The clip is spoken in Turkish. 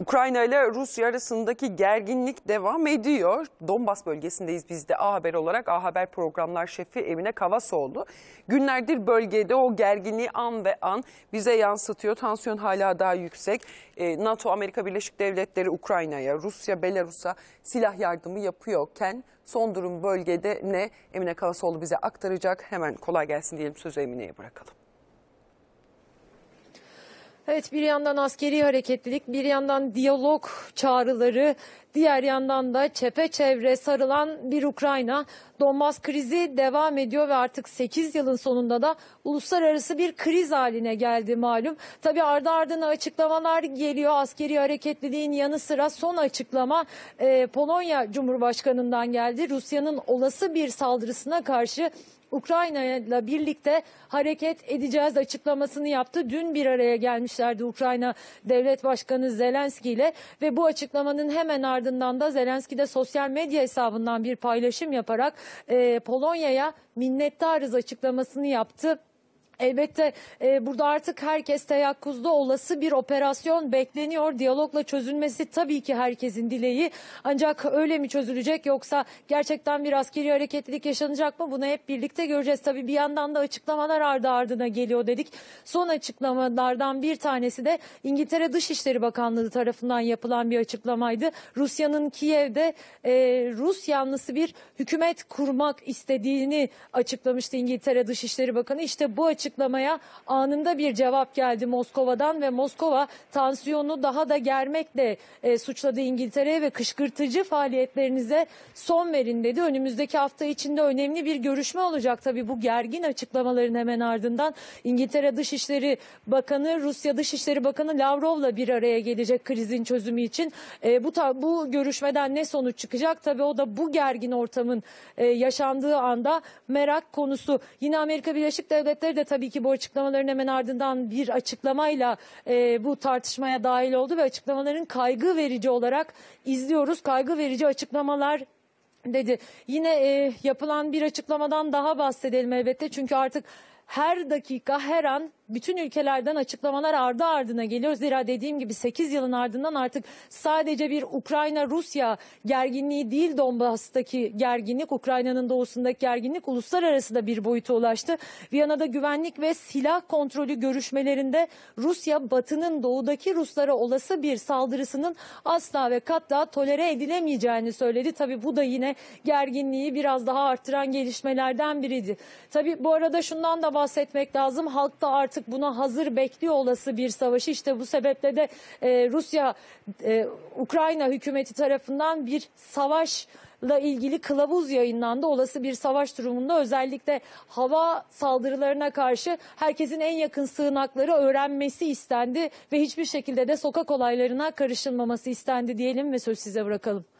Ukrayna ile Rusya arasındaki gerginlik devam ediyor. Donbas bölgesindeyiz biz de A Haber olarak. A Haber programlar şefi Emine Kavasoğlu. Günlerdir bölgede o gerginliği an ve an bize yansıtıyor. Tansiyon hala daha yüksek. E, NATO, Amerika Birleşik Devletleri Ukrayna'ya, Rusya, Belarus'a silah yardımı yapıyorken son durum bölgede ne? Emine Kavasoğlu bize aktaracak. Hemen kolay gelsin diyelim sözü Emine'ye bırakalım. Evet bir yandan askeri hareketlilik, bir yandan diyalog çağrıları, diğer yandan da çepeçevre sarılan bir Ukrayna. Donbas krizi devam ediyor ve artık 8 yılın sonunda da uluslararası bir kriz haline geldi malum. Tabi ardı ardına açıklamalar geliyor askeri hareketliliğin yanı sıra son açıklama e, Polonya Cumhurbaşkanı'ndan geldi. Rusya'nın olası bir saldırısına karşı Ukrayna ile birlikte hareket edeceğiz açıklamasını yaptı. Dün bir araya gelmişlerdi Ukrayna Devlet Başkanı Zelenski ile ve bu açıklamanın hemen ardından da Zelenski de sosyal medya hesabından bir paylaşım yaparak e, Polonya'ya minnettarız açıklamasını yaptı. Elbette e, burada artık herkes teyakkuzda olası bir operasyon bekleniyor. Diyalogla çözülmesi tabii ki herkesin dileği. Ancak öyle mi çözülecek yoksa gerçekten bir askeri hareketlilik yaşanacak mı? Bunu hep birlikte göreceğiz. Tabii bir yandan da açıklamalar ardı ardına geliyor dedik. Son açıklamalardan bir tanesi de İngiltere Dışişleri Bakanlığı tarafından yapılan bir açıklamaydı. Rusya'nın Kiev'de e, Rus yanlısı bir hükümet kurmak istediğini açıklamıştı İngiltere Dışişleri Bakanı. İşte bu açık açıklamaya anında bir cevap geldi Moskova'dan ve Moskova tansiyonu daha da germekle e, suçladı İngiltere'ye ve kışkırtıcı faaliyetlerinize son verin dedi. Önümüzdeki hafta içinde önemli bir görüşme olacak tabii bu gergin açıklamaların hemen ardından İngiltere Dışişleri Bakanı, Rusya Dışişleri Bakanı Lavrov'la bir araya gelecek krizin çözümü için. E, bu bu görüşmeden ne sonuç çıkacak? Tabii o da bu gergin ortamın e, yaşandığı anda merak konusu. Yine Amerika Birleşik Devletleri de tabii tabii ki bu açıklamaların hemen ardından bir açıklamayla e, bu tartışmaya dahil oldu ve açıklamaların kaygı verici olarak izliyoruz. Kaygı verici açıklamalar dedi. Yine e, yapılan bir açıklamadan daha bahsedelim elbette çünkü artık her dakika her an bütün ülkelerden açıklamalar ardı ardına geliyor. Zira dediğim gibi 8 yılın ardından artık sadece bir Ukrayna-Rusya gerginliği değil Donbas'taki gerginlik, Ukrayna'nın doğusundaki gerginlik uluslararası da bir boyuta ulaştı. Viyana'da güvenlik ve silah kontrolü görüşmelerinde Rusya batının doğudaki Ruslara olası bir saldırısının asla ve katla tolere edilemeyeceğini söyledi. Tabi bu da yine gerginliği biraz daha artıran gelişmelerden biriydi. Tabi bu arada şundan da bahsetmek lazım. Halkta artık artık buna hazır bekliyor olası bir savaşı. İşte bu sebeple de e, Rusya e, Ukrayna hükümeti tarafından bir savaş la ilgili kılavuz yayınlandı. Olası bir savaş durumunda özellikle hava saldırılarına karşı herkesin en yakın sığınakları öğrenmesi istendi ve hiçbir şekilde de sokak olaylarına karışılmaması istendi diyelim ve söz size bırakalım.